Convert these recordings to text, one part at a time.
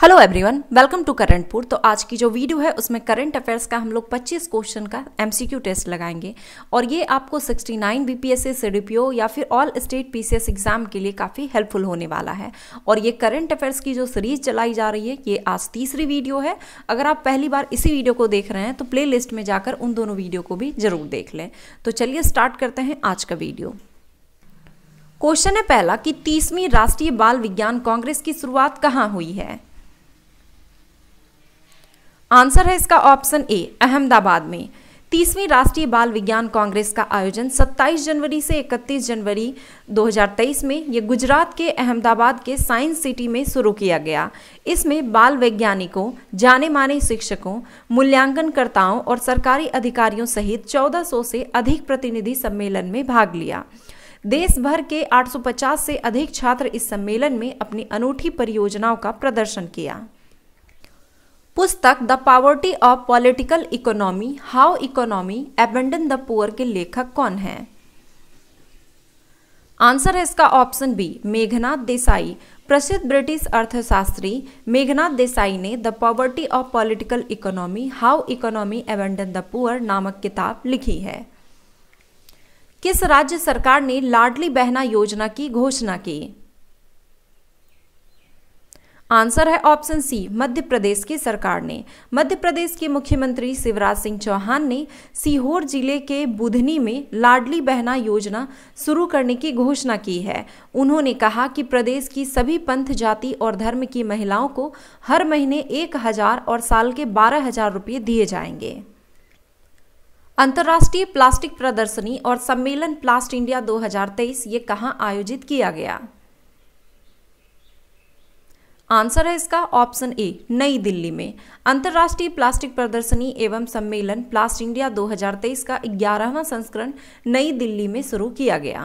hello everyone welcome to करंटपुर तो आज की जो वीडियो है उसमें करंट अफेयर्स का हम लोग 25 क्वेश्चन का एमसीक्यू टेस्ट लगाएंगे और ये आपको 69 पी सीडीपीओ या फिर ऑल स्टेट पीसीएस एग्जाम के लिए काफ़ी हेल्पफुल होने वाला है और ये करंट अफेयर्स की जो सीरीज चलाई जा रही है ये आज तीसरी वीडियो है अगर आप पहली बार इसी वीडियो को देख रहे हैं तो प्ले में जाकर उन दोनों वीडियो को भी जरूर देख लें तो चलिए स्टार्ट करते हैं आज का वीडियो क्वेश्चन है पहला कि तीसवीं राष्ट्रीय बाल विज्ञान कांग्रेस की शुरुआत कहाँ हुई है आंसर है इसका ऑप्शन ए अहमदाबाद में तीसवीं राष्ट्रीय बाल विज्ञान कांग्रेस का आयोजन 27 जनवरी से 31 जनवरी 2023 में ये गुजरात के अहमदाबाद के साइंस सिटी में शुरू किया गया इसमें बाल वैज्ञानिकों जाने माने शिक्षकों मूल्यांकनकर्ताओं और सरकारी अधिकारियों सहित 1400 से अधिक प्रतिनिधि सम्मेलन में भाग लिया देश भर के 850 से अधिक छात्र इस सम्मेलन में अपनी अनूठी परियोजनाओं का प्रदर्शन किया पुस्तक the poverty of political economy how economy abandon the poor के लेखक कौन है आंसर है इसका ऑप्शन बी मेघनाथ देसाई प्रसिद्ध ब्रिटिश अर्थशास्त्री मेघनाथ देसाई ने the poverty of political economy how economy abandon the poor नामक किताब लिखी है किस राज्य सरकार ने लाडली बहना योजना की घोषणा की आंसर है ऑप्शन सी मध्य प्रदेश की सरकार ने मध्य प्रदेश के मुख्यमंत्री शिवराज सिंह चौहान ने सीहोर जिले के बुधनी में लाडली बहना योजना शुरू करने की घोषणा की है उन्होंने कहा कि प्रदेश की सभी पंथ जाति और धर्म की महिलाओं को हर महीने एक हजार और साल के बारह हजार रुपये दिए जाएंगे अंतर्राष्ट्रीय प्लास्टिक प्रदर्शनी और सम्मेलन प्लास्ट इंडिया 2023 ये कहाँ आयोजित किया गया आंसर है इसका ऑप्शन ए नई दिल्ली में अंतर्राष्ट्रीय प्लास्टिक प्रदर्शनी एवं सम्मेलन प्लास्ट इंडिया 2023 का 11वां संस्करण नई दिल्ली में शुरू किया गया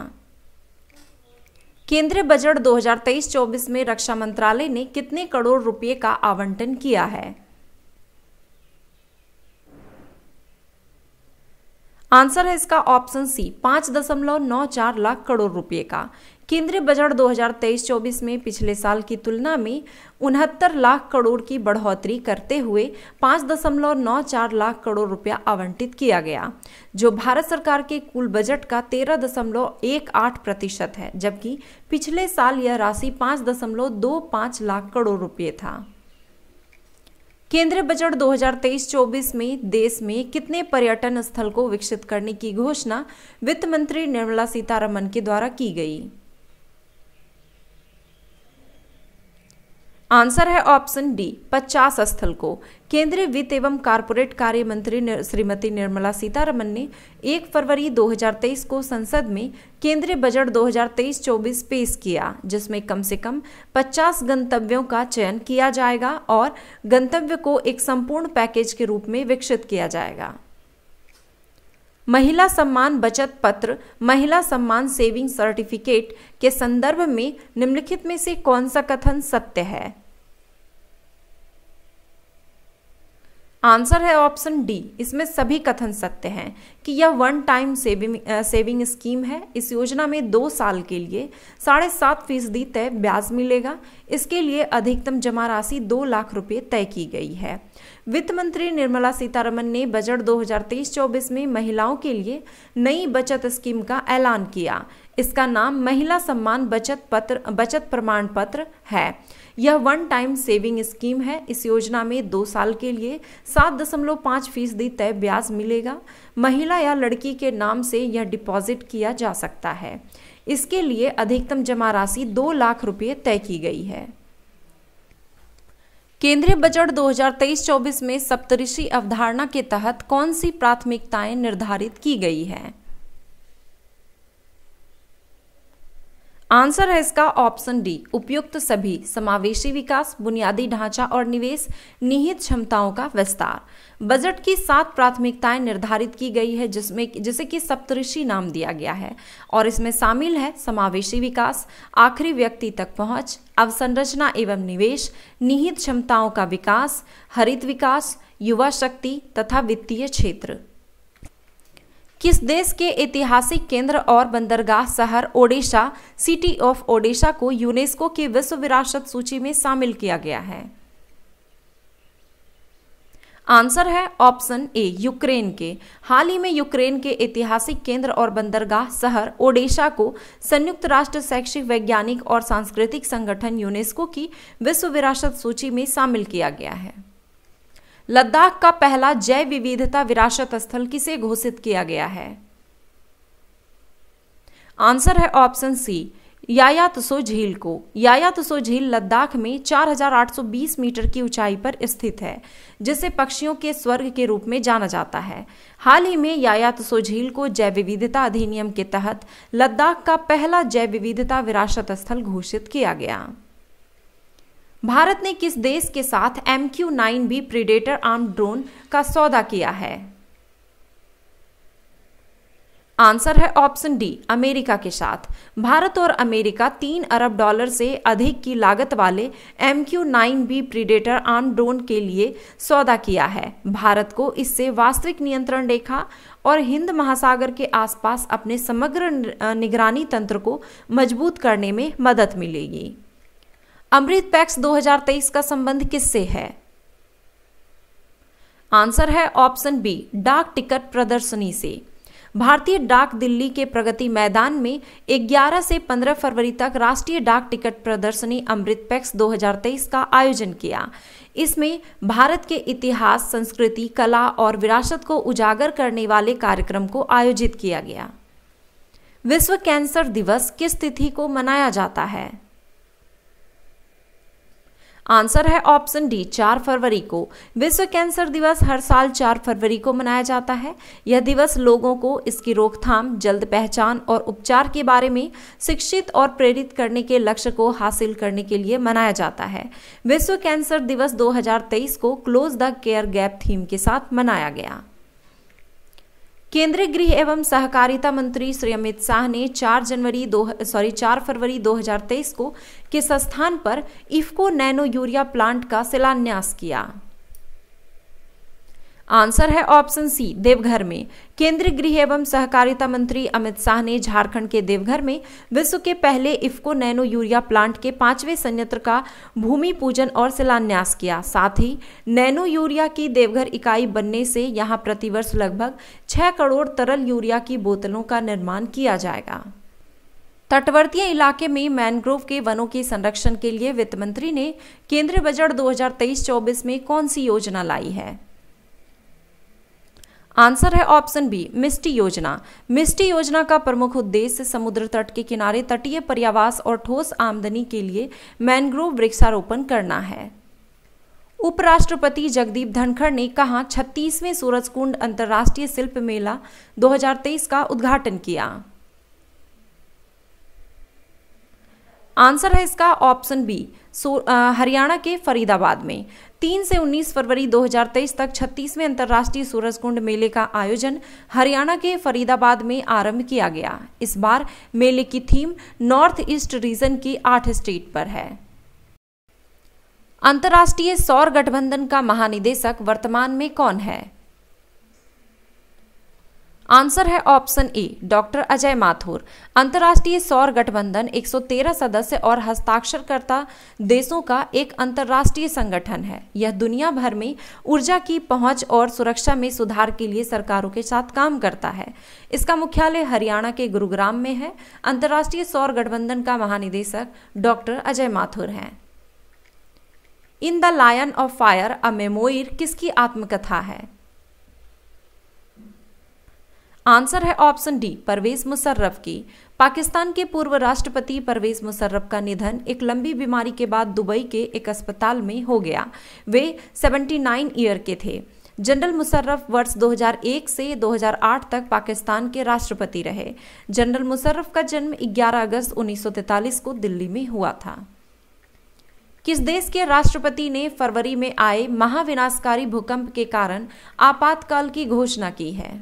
केंद्रीय बजट 2023-24 में रक्षा मंत्रालय ने कितने करोड़ रुपए का आवंटन किया है आंसर है इसका ऑप्शन सी पांच दशमलव नौ चार लाख करोड़ रुपए का केंद्रीय बजट 2023-24 में पिछले साल की तुलना में उनहत्तर लाख करोड़ की बढ़ोतरी करते हुए 5.94 लाख करोड़ रुपया आवंटित किया गया जो भारत सरकार के कुल बजट का 13.18 प्रतिशत है जबकि पिछले साल यह राशि 5.25 लाख करोड़ रुपये था केंद्रीय बजट 2023-24 में देश में कितने पर्यटन स्थल को विकसित करने की घोषणा वित्त मंत्री निर्मला सीतारमन के द्वारा की गई आंसर है ऑप्शन डी पचास स्थल को केंद्रीय वित्त एवं कारपोरेट कार्य मंत्री श्रीमती निर्मला सीतारमन ने 1 फरवरी 2023 को संसद में केंद्रीय बजट 2023-24 पेश किया जिसमें कम से कम 50 गंतव्यों का चयन किया जाएगा और गंतव्य को एक संपूर्ण पैकेज के रूप में विकसित किया जाएगा महिला सम्मान बचत पत्र महिला सम्मान सेविंग सर्टिफिकेट के संदर्भ में निम्नलिखित में से कौन सा कथन सत्य है आंसर है ऑप्शन डी इसमें सभी कथन सत्य हैं कि यह one time saving saving scheme है इस योजना में दो साल के लिए साढ़े सात फीसदी तय ब्याज मिलेगा इसके लिए अधिकतम जमा राशि दो लाख रुपये तय की गई है वित्त मंत्री निर्मला सीतारमन ने बजट 2023-24 में महिलाओं के लिए नई बचत स्कीम का ऐलान किया इसका नाम महिला सम्मान बचत पत्र बचत प्रमाण पत्र है यह वन टाइम सेविंग स्कीम है इस योजना में दो साल के लिए सात दशमलव पाँच फीसदी तय ब्याज मिलेगा महिला या लड़की के नाम से यह डिपॉजिट किया जा सकता है इसके लिए अधिकतम जमा राशि दो लाख रुपये तय की गई है केंद्रीय बजट 2023-24 में सप्तऋषि अवधारणा के तहत कौन सी प्राथमिकताएं निर्धारित की गई हैं आंसर है इसका ऑप्शन डी उपयुक्त सभी समावेशी विकास बुनियादी ढांचा और निवेश निहित क्षमताओं का विस्तार बजट की सात प्राथमिकताएं निर्धारित की गई है जिसमें जिसे कि सप्तऋषि नाम दिया गया है और इसमें शामिल है समावेशी विकास आखिरी व्यक्ति तक पहुंच अवसंरचना एवं निवेश निहित क्षमताओं का विकास हरित विकास युवा शक्ति तथा वित्तीय क्षेत्र किस देश के ऐतिहासिक केंद्र और बंदरगाह शहर ओडिशा सिटी ऑफ ओडिशा को यूनेस्को की विश्व विरासत सूची में शामिल किया गया है आंसर है ऑप्शन ए यूक्रेन के हाल ही में यूक्रेन के ऐतिहासिक केंद्र और बंदरगाह शहर ओडिशा को संयुक्त राष्ट्र शैक्षिक वैज्ञानिक और सांस्कृतिक संगठन यूनेस्को की विश्व विरासत सूची में शामिल किया गया है लद्दाख का पहला जैव विविधता विरासत स्थल किसे घोषित किया गया है आंसर है ऑप्शन सी यायातसो झील को यायातसो झील लद्दाख में 4,820 मीटर की ऊंचाई पर स्थित है जिसे पक्षियों के स्वर्ग के रूप में जाना जाता है हाल ही में यायातसो झील को जैव विविधता अधिनियम के तहत लद्दाख का पहला जैव विविधता विरासत स्थल घोषित किया गया भारत ने किस देश के साथ M Q nine B predator arm drone का सौदा किया है आंसर है ऑप्शन डी अमेरिका के साथ भारत और अमेरिका तीन अरब डॉलर से अधिक की लागत वाले M Q nine B predator arm drone के लिए सौदा किया है भारत को इससे वास्तविक नियंत्रण रेखा और हिंद महासागर के आसपास अपने समग्र निगरानी तंत्र को मजबूत करने में मदद मिलेगी अमृत पैक्स 2023 का संबंध किससे है आंसर है ऑप्शन बी डाक टिकट प्रदर्शनी से भारतीय डाक दिल्ली के प्रगति मैदान में 11 से 15 फरवरी तक राष्ट्रीय डाक टिकट प्रदर्शनी अमृत पैक्स 2023 का आयोजन किया इसमें भारत के इतिहास संस्कृति कला और विरासत को उजागर करने वाले कार्यक्रम को आयोजित किया गया विश्व कैंसर दिवस किस तिथि को मनाया जाता है आंसर है ऑप्शन डी चार फरवरी को विश्व कैंसर दिवस हर साल चार फरवरी को मनाया जाता है यह दिवस लोगों को इसकी रोकथाम जल्द पहचान और उपचार के बारे में शिक्षित और प्रेरित करने के लक्ष्य को हासिल करने के लिए मनाया जाता है विश्व कैंसर दिवस 2023 को close the care gap theme के साथ मनाया गया केंद्रीय गृह एवं सहकारिता मंत्री श्री अमित शाह ने 4 जनवरी दो सॉरी 4 फरवरी 2023 को किस स्थान पर इफको नैनो यूरिया प्लांट का शिलान्यास किया आंसर है ऑप्शन सी देवघर में केंद्रीय गृह एवं सहकारिता मंत्री अमित शाह ने झारखंड के देवघर में विश्व के पहले इफ्को नैनो यूरिया प्लांट के पांचवें संयंत्र का भूमि पूजन और शिलान्यास किया साथ ही नैनो यूरिया की देवघर इकाई बनने से यहाँ प्रतिवर्ष लगभग छह करोड़ तरल यूरिया की बोतलों का निर्माण किया जाएगा तटवर्तीय इलाके में मैनग्रोव के वनों के संरक्षण के लिए वित्त मंत्री ने केंद्रीय बजट 2023-24 में कौन सी योजना लाई है आंसर है ऑप्शन बी मिस्टी योजना मिस्टी योजना का प्रमुख उद्देश्य समुद्र तट के किनारे तटीय पर्यावास और ठोस आमदनी के लिए मैनग्रोव वृक्षारोपण करना है उपराष्ट्रपति जगदीप धनखड़ ने कहा छत्तीसवें सूरज कुंड अंतर्राष्ट्रीय शिल्प मेला 2023 का उद्घाटन किया आंसर है इसका ऑप्शन बी हरियाणा के फरीदाबाद में तीन से उन्नीस फरवरी 2023 तक छत्तीसवें अंतर्राष्ट्रीय सूरज कुंड मेले का आयोजन हरियाणा के फरीदाबाद में आरंभ किया गया इस बार मेले की थीम नॉर्थ ईस्ट रीजन की आठ स्टेट पर है अंतर्राष्ट्रीय सौर गठबंधन का महानिदेशक वर्तमान में कौन है आंसर है option A doctor Ajay Mathur अंतर्राष्ट्रीय सौर गठबंधन 113 सदस्य और हस्ताक्षरकर्ता देशों का एक अंतर्राष्ट्रीय संगठन है यह दुनिया भर में ऊर्जा की पहुंच और सुरक्षा में सुधार के लिए सरकारों के साथ काम करता है इसका मुख्यालय हरियाणा के गुरुग्राम में है अंतर्राष्ट्रीय सौर गठबंधन का महानिदेशक डॉक्टर अजय माथुर हैं in the line of fire a memoir किसकी आत्मकथा है आंसर है ऑप्शन डी परवेज मुशर्रफ की पाकिस्तान के पूर्व राष्ट्रपति परवेज मुशर्रफ का निधन एक लंबी बीमारी के बाद दुबई के एक अस्पताल में हो गया वे 79 ईयर के थे जनरल मुशर्रफ वर्ष 2001 से 2008 तक पाकिस्तान के राष्ट्रपति रहे जनरल मुशर्रफ का जन्म 11 अगस्त 1943 को दिल्ली में हुआ था किस देश के राष्ट्रपति ने फरवरी में आए महाविनाशकारी भूकंप के कारण आपातकाल की घोषणा की है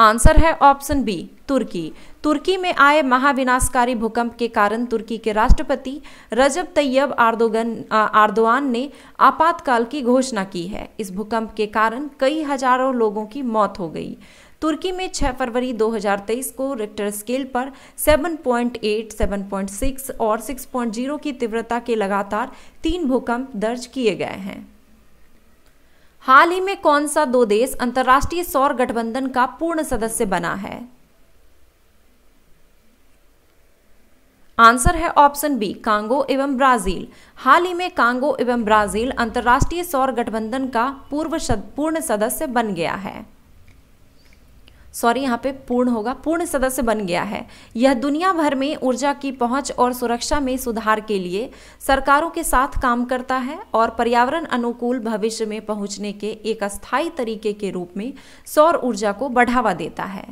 आंसर है ऑप्शन बी तुर्की तुर्की में आए महाविनाशकारी भूकंप के कारण तुर्की के राष्ट्रपति रजब तैयब आर्दोगन आर्दोआन ने आपातकाल की घोषणा की है इस भूकंप के कारण कई हजारों लोगों की मौत हो गई तुर्की में 6 फरवरी 2023 को रिक्टर स्केल पर 7.8, 7.6 और 6.0 की तीव्रता के लगातार तीन भूकंप दर्ज किए गए हैं हाल ही में कौन सा दो देश अंतर्राष्ट्रीय सौर गठबंधन का पूर्ण सदस्य बना है आंसर है ऑप्शन बी कांगो एवं ब्राजील हाल ही में कांगो एवं ब्राजील अंतर्राष्ट्रीय सौर गठबंधन का पूर्व पूर्ण सदस्य बन गया है सॉरी यहाँ पे पूर्ण होगा पूर्ण सदस्य बन गया है यह दुनिया भर में ऊर्जा की पहुंच और सुरक्षा में सुधार के लिए सरकारों के साथ काम करता है और पर्यावरण अनुकूल भविष्य में पहुंचने के एक अस्थायी तरीके के रूप में सौर ऊर्जा को बढ़ावा देता है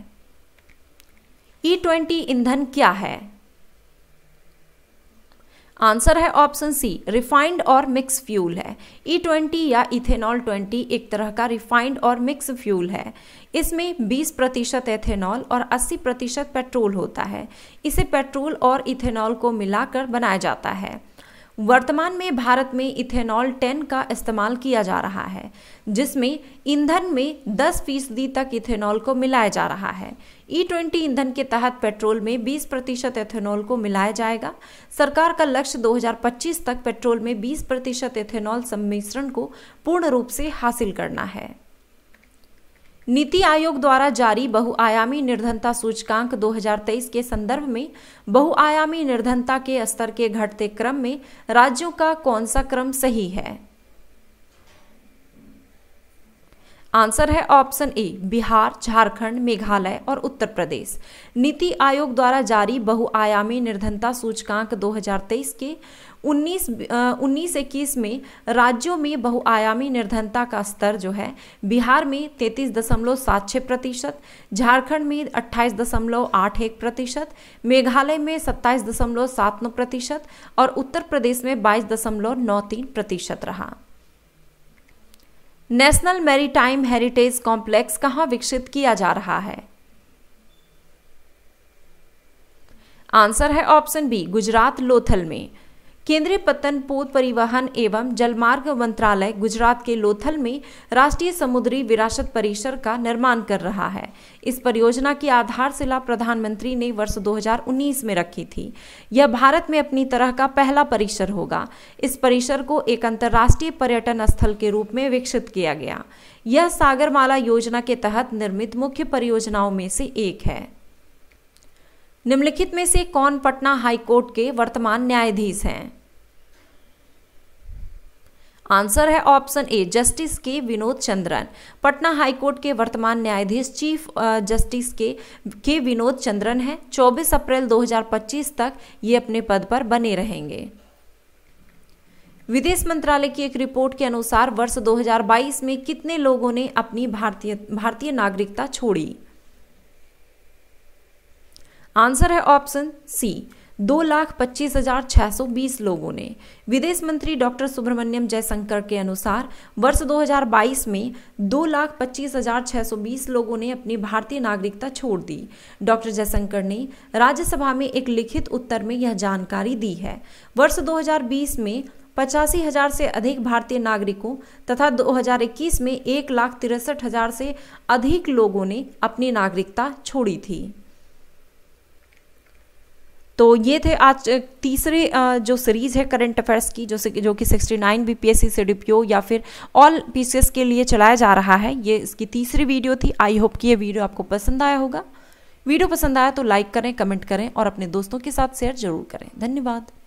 ई e ट्वेंटी ईंधन क्या है आंसर है ऑप्शन सी रिफाइंड और मिक्स फ्यूल है ई e ट्वेंटी या इथेनॉल ट्वेंटी एक तरह का रिफाइंड और मिक्स फ्यूल है इसमें 20 प्रतिशत एथेनॉल और 80 प्रतिशत पेट्रोल होता है इसे पेट्रोल और इथेनॉल को मिलाकर बनाया जाता है वर्तमान में भारत में इथेनॉल 10 का इस्तेमाल किया जा रहा है जिसमें ईंधन में 10 फीसदी तक इथेनॉल को मिलाया जा रहा है ई e ट्वेंटी ईंधन के तहत पेट्रोल में 20 प्रतिशत एथेनॉल को मिलाया जाएगा सरकार का लक्ष्य 2025 तक पेट्रोल में 20 प्रतिशत एथेनॉल सम्मिश्रण को पूर्ण रूप से हासिल करना है नीति आयोग द्वारा जारी बहुआयामी निर्धनता सूचकांक 2023 के संदर्भ में बहुआयामी निर्धनता के स्तर के घटते क्रम में राज्यों का कौन सा क्रम सही है आंसर है ऑप्शन ए बिहार झारखंड मेघालय और उत्तर प्रदेश नीति आयोग द्वारा जारी बहुआयामी निर्धनता सूचकांक 2023 के उन्नीस उन्नीस इक्कीस में राज्यों में बहुआयामी निर्धनता का स्तर जो है बिहार में तैंतीस दशमलव सात छः प्रतिशत झारखंड में अट्ठाईस दशमलव आठ एक प्रतिशत मेघालय में सत्ताईस दशमलव सात नौ प्रतिशत और उत्तर प्रदेश में बाईस दशमलव नौ तीन प्रतिशत रहा नेशनल मैरीटाइम हेरिटेज कॉम्प्लेक्स कहाँ विकसित किया जा रहा है आंसर है ऑप्शन बी गुजरात लोथल में केंद्रीय पतन पोत परिवहन एवं जलमार्ग मंत्रालय गुजरात के लोथल में राष्ट्रीय समुद्री विरासत परिसर का निर्माण कर रहा है इस परियोजना की आधारशिला प्रधानमंत्री ने वर्ष 2019 में रखी थी यह भारत में अपनी तरह का पहला परिसर होगा इस परिसर को एक अंतर्राष्ट्रीय पर्यटन स्थल के रूप में विकसित किया गया यह सागरमाला योजना के तहत निर्मित मुख्य परियोजनाओं में से एक है निम्नलिखित में से कौन पटना हाईकोर्ट के वर्तमान न्यायाधीश हैं आंसर है ऑप्शन ए जस्टिस के विनोद चंद्रन पटना हाईकोर्ट के वर्तमान न्यायाधीश चीफ जस्टिस के के विनोद चंद्रन हैं 24 अप्रैल 2025 तक ये अपने पद पर बने रहेंगे विदेश मंत्रालय की एक रिपोर्ट के अनुसार वर्ष 2022 में कितने लोगों ने अपनी भारतीय भारतीय नागरिकता छोड़ी आंसर है ऑप्शन सी दो लाख पच्चीस हजार छः सौ बीस लोगों ने विदेश मंत्री डॉक्टर सुब्रमण्यम जयशंकर के अनुसार वर्ष 2022 में दो लाख पच्चीस हजार छः सौ बीस लोगों ने अपनी भारतीय नागरिकता छोड़ दी डॉक्टर जयशंकर ने राज्यसभा में एक लिखित उत्तर में यह जानकारी दी है वर्ष 2020 में पचासी हजार से अधिक भारतीय नागरिकों तथा 2021 में एक लाख तिरसठ हजार से अधिक लोगों ने अपनी नागरिकता छोड़ी थी तो ये थे आज तीसरे जो सीरीज़ है करंट अफेयर्स की जो जो कि 69 नाइन बी पी एस या फिर ऑल पी के लिए चलाया जा रहा है ये इसकी तीसरी वीडियो थी आई होप कि ये वीडियो आपको पसंद आया होगा वीडियो पसंद आया तो लाइक करें कमेंट करें और अपने दोस्तों के साथ शेयर जरूर करें धन्यवाद